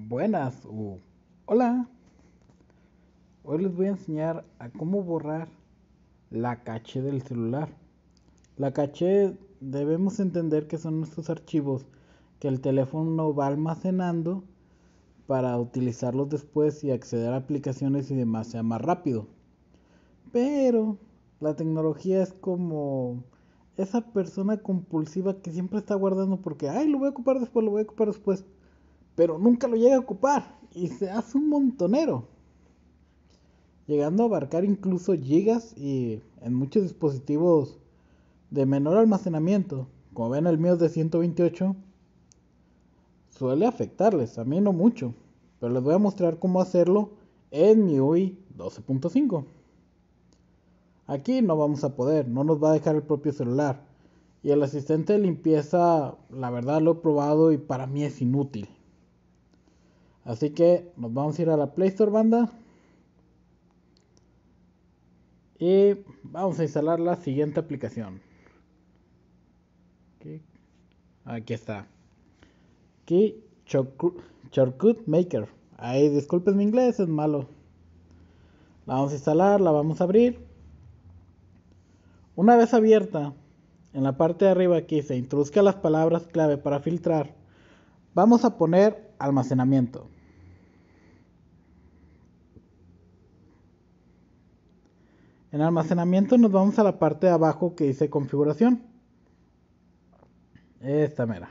Buenas o hola. Hoy les voy a enseñar a cómo borrar la caché del celular. La caché debemos entender que son nuestros archivos que el teléfono va almacenando para utilizarlos después y acceder a aplicaciones y demás sea más rápido. Pero la tecnología es como esa persona compulsiva que siempre está guardando porque, ay, lo voy a ocupar después, lo voy a ocupar después pero nunca lo llega a ocupar y se hace un montonero. Llegando a abarcar incluso gigas y en muchos dispositivos de menor almacenamiento, como ven el mío de 128, suele afectarles, a mí no mucho, pero les voy a mostrar cómo hacerlo en mi UI 12.5. Aquí no vamos a poder, no nos va a dejar el propio celular. Y el asistente de limpieza, la verdad lo he probado y para mí es inútil. Así que nos vamos a ir a la Play Store, banda. Y vamos a instalar la siguiente aplicación. Aquí, está. Key Shortcut Maker. Ahí, disculpen mi inglés, es malo. La vamos a instalar, la vamos a abrir. Una vez abierta, en la parte de arriba aquí se introduzca las palabras clave para filtrar. Vamos a poner almacenamiento. En almacenamiento nos vamos a la parte de abajo que dice configuración. Esta mera.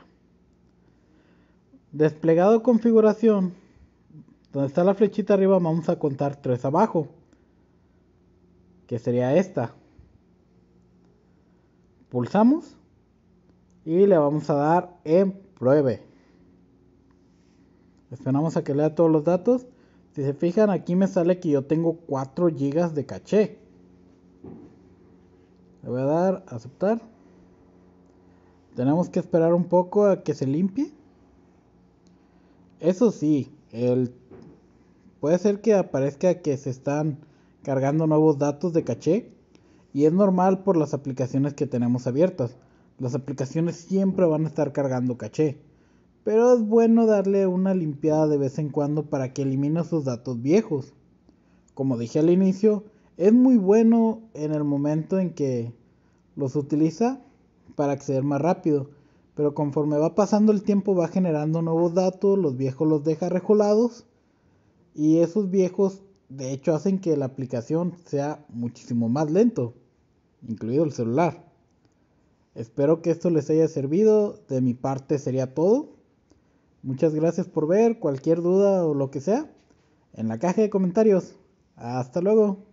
Desplegado configuración. Donde está la flechita arriba vamos a contar tres abajo. Que sería esta. Pulsamos. Y le vamos a dar en pruebe. Esperamos a que lea todos los datos. Si se fijan aquí me sale que yo tengo 4 GB de caché aceptar, Tenemos que esperar un poco a que se limpie. Eso sí, puede ser que aparezca que se están cargando nuevos datos de caché y es normal por las aplicaciones que tenemos abiertas. Las aplicaciones siempre van a estar cargando caché, pero es bueno darle una limpiada de vez en cuando para que elimine sus datos viejos. Como dije al inicio, es muy bueno en el momento en que los utiliza para acceder más rápido. Pero conforme va pasando el tiempo va generando nuevos datos, los viejos los deja regulados y esos viejos de hecho hacen que la aplicación sea muchísimo más lento, incluido el celular. Espero que esto les haya servido, de mi parte sería todo. Muchas gracias por ver, cualquier duda o lo que sea, en la caja de comentarios. Hasta luego.